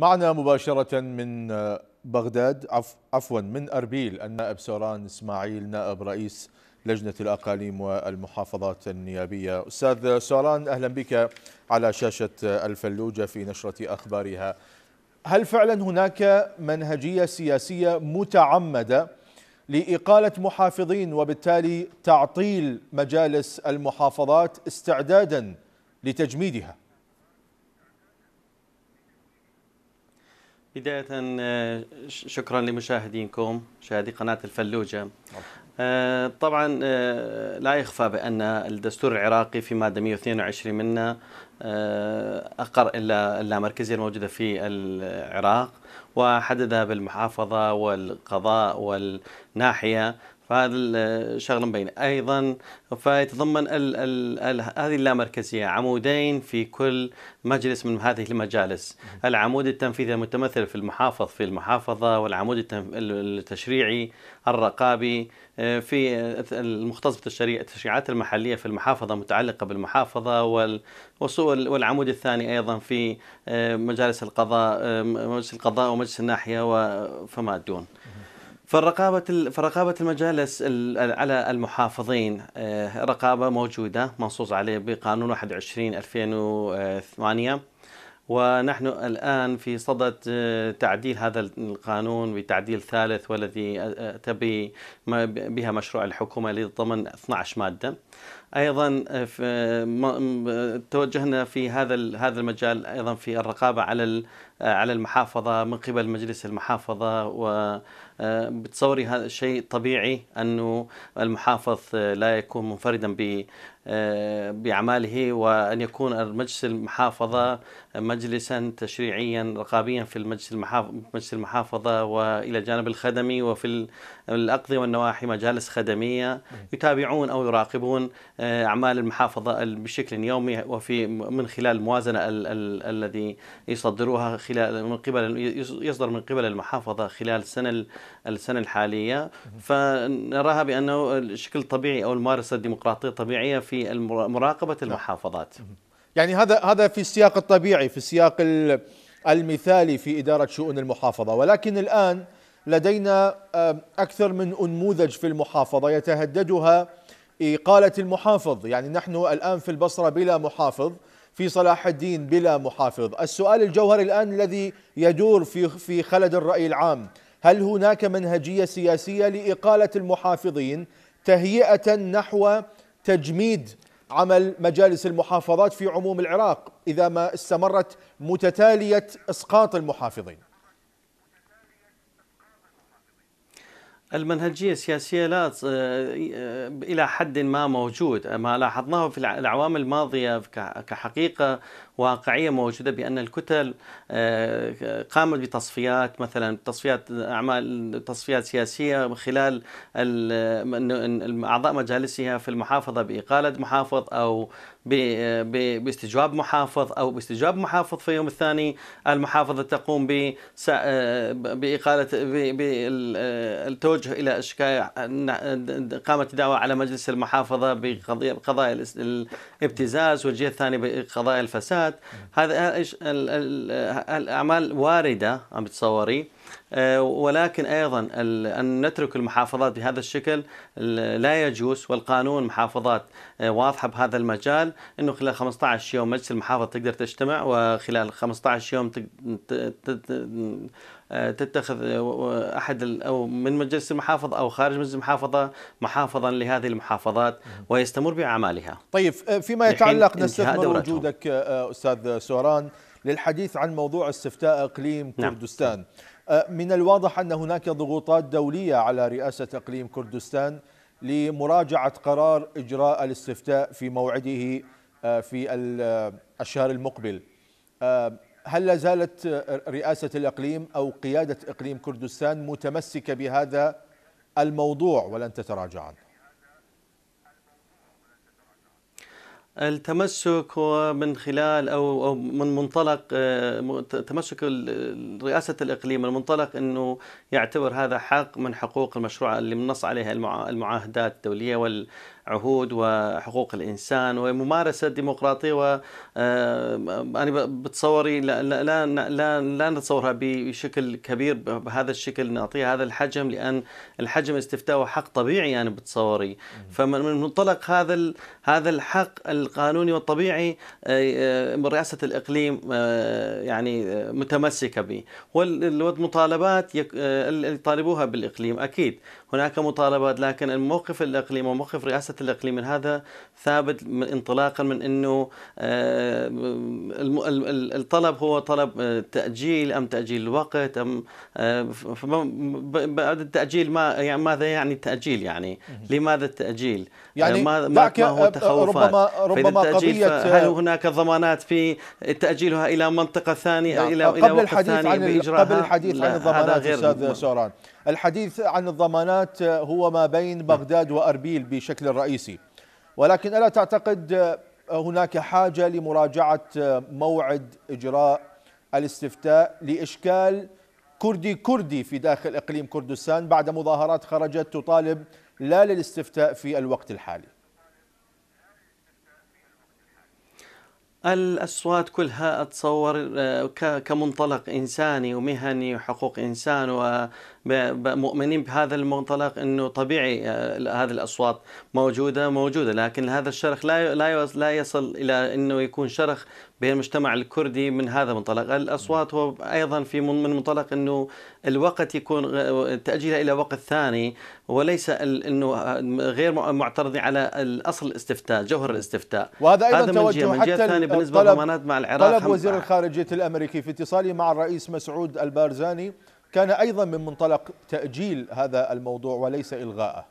معنا مباشرة من آه، بغداد عف عفوا من أربيل النائب سوران إسماعيل نائب رئيس لجنة الأقاليم والمحافظات النيابية أستاذ سوران أهلا بك على شاشة آه، الفلوجة في نشرة أخبارها هل فعلا هناك منهجية سياسية متعمدة لإقالة محافظين وبالتالي تعطيل مجالس المحافظات استعدادا لتجميدها بداية آه، شكرا لمشاهدينكم مشاهدي قناة الفلوجة آه، طبعا آه، لا يخفى بأن الدستور العراقي في مادة 122 منا أقر إلا اللامركزية الموجودة في العراق وحددها بالمحافظة والقضاء والناحية فهذا الشغل مبينه ايضا فيتضمن ال ال ال هذه اللامركزيه عمودين في كل مجلس من هذه المجالس العمود التنفيذي المتمثل في المحافظ في المحافظه والعمود التشريعي الرقابي آه، في المختص بالتشريعات المحليه في المحافظه متعلقه بالمحافظه والعمود الثاني ايضا في آه، مجالس القضاء آه، مجلس القضاء ومجلس الناحيه وفما دون فالرقابة فرقابة المجالس على المحافظين آه، رقابة موجودة منصوص عليه بقانون 21 2008 ونحن الآن في صدد آه، تعديل هذا القانون بتعديل ثالث والذي آه، تبي بها مشروع الحكومة لضمن 12 مادة أيضا توجهنا في هذا هذا المجال أيضا في الرقابة على آه، على المحافظة من قبل مجلس المحافظة وبتصوري آه، هذا الشيء طبيعي أنه المحافظ آه، لا يكون منفردا بعماله وأن يكون مجلس المحافظة مجلسا تشريعيا رقابيا في المجلس مجلس المحافظة وإلى جانب الخدمي وفي الأقضية والنواحي مجالس خدمية يتابعون أو يراقبون أعمال المحافظة بشكل يومي وفي من خلال الموازنة الذي يصدروها خلال من قبل يصدر من قبل المحافظة خلال السنة السنة الحالية فنراها بأنه الشكل الطبيعي أو الممارسة الديمقراطية الطبيعية في مراقبة نعم. المحافظات يعني هذا هذا في السياق الطبيعي في السياق المثالي في إدارة شؤون المحافظة ولكن الآن لدينا آه، أكثر من أنموذج في المحافظة يتهددها إقالة المحافظ يعني نحن الآن في البصرة بلا محافظ في صلاح الدين بلا محافظ السؤال الجوهري الآن الذي يدور في, في خلد الرأي العام هل هناك منهجية سياسية لإقالة المحافظين تهيئة نحو تجميد عمل مجالس المحافظات في عموم العراق إذا ما استمرت متتالية إسقاط المحافظين المنهجية السياسية لا آه، إلى حد ما موجود ما لاحظناه في الأعوام الماضية كحقيقة واقعية موجودة بأن الكتل آه، قامت بتصفيات مثلا تصفيات أعمال تصفيات سياسية خلال أعضاء مجالسها في المحافظة بإقالة محافظ أو باستجواب محافظ او باستجواب محافظ في اليوم الثاني المحافظه تقوم آه، باقاله بالتوجه آه، الى الشكايه قامت دعوى على مجلس المحافظه بقضايا الابتزاز والجهه الثانيه بقضايا الفساد هذا الاعمال وارده عم تصوري آه، ولكن أيضا أن نترك المحافظات بهذا الشكل لا يجوز والقانون محافظات آه، واضحة بهذا المجال أنه خلال 15 يوم مجلس المحافظة تقدر تجتمع وخلال 15 يوم آه، تتخذ احد او من مجلس المحافظه او خارج مجلس المحافظه محافظا لهذه المحافظات ويستمر باعمالها. طيب فيما يتعلق نستثمر وجودك استاذ سوران للحديث عن موضوع استفتاء اقليم نعم. كردستان. نعم. آه، من الواضح أن هناك ضغوطات دولية على رئاسة إقليم كردستان لمراجعة قرار إجراء الاستفتاء في موعده آه، في آه، الشهر المقبل هل لا زالت رئاسة الإقليم أو قيادة إقليم كردستان متمسكة بهذا الموضوع ولن تتراجع عنه التمسك هو من خلال او او من منطلق آه، تمسك رئاسه الاقليم من منطلق انه يعتبر هذا حق من حقوق المشروع اللي منص عليها المعاهدات الدوليه وال عهود وحقوق الانسان وممارسه ديمقراطيه و آه، انا بتصوري لا لا لا لا نتصورها بشكل كبير بهذا الشكل نعطيها هذا الحجم لان الحجم استفتاء حق طبيعي انا بتصوري فمن منطلق هذا هذا الحق القانوني والطبيعي آه، آه، رئاسه الاقليم يعني متمسكه به والمطالبات يطالبوها بالاقليم اكيد هناك مطالبات لكن الموقف الاقليمي وموقف رئاسه الاقليم من هذا ثابت من انطلاقا من انه آه، الطلب هو طلب آه، تاجيل ام تاجيل الوقت ام آه، بعد التاجيل ما يعني ماذا يعني التاجيل يعني لماذا التاجيل يعني ما ما هو التخوفات ربما ربما قضيه هل هناك ضمانات في تاجيلها الى منطقه ثانيه نعم. الى الى وقت ثاني قبل الحديث عن الضمانات استاذ سوران الحديث عن الضمانات هو ما بين بغداد وأربيل بشكل رئيسي ولكن ألا تعتقد هناك حاجة لمراجعة موعد إجراء الاستفتاء لإشكال كردي كردي في داخل إقليم كردستان بعد مظاهرات خرجت تطالب لا للاستفتاء في الوقت الحالي الأصوات كلها أتصور آه، كمنطلق إنساني ومهني وحقوق إنسان و... مؤمنين بهذا المنطلق انه طبيعي آه، هذه الاصوات موجوده موجوده لكن هذا الشرخ لا لا لا يصل الى انه يكون شرخ بين المجتمع الكردي من هذا المنطلق الاصوات هو ايضا في من منطلق انه الوقت يكون تاجيلها الى وقت ثاني وليس انه غير معترض على الاصل الاستفتاء جوهر الاستفتاء وهذا ايضا هذا توجه من جهه ثانيه بالنسبه للضمانات مع العراق طلب وزير الخارجيه الامريكي في اتصاله مع الرئيس مسعود البارزاني كان أيضا من منطلق تأجيل هذا الموضوع وليس إلغاءه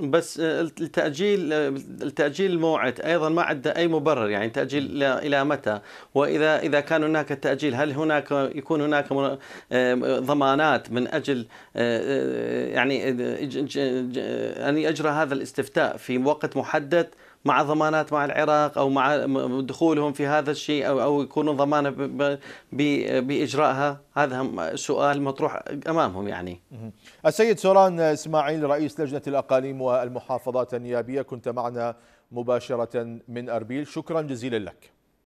بس آه، التأجيل آه، التأجيل الموعد أيضا ما عدا أي مبرر يعني تأجيل إلى متى وإذا إذا كان هناك تأجيل هل هناك يكون هناك آه، ضمانات من أجل يعني أن يجرى هذا الاستفتاء في وقت محدد مع ضمانات مع العراق او مع دخولهم في هذا الشيء او او يكونوا ضمانه باجرائها هذا سؤال مطروح امامهم يعني. السيد سوران اسماعيل رئيس لجنه الاقاليم والمحافظات النيابيه كنت معنا مباشره من اربيل شكرا جزيلا لك.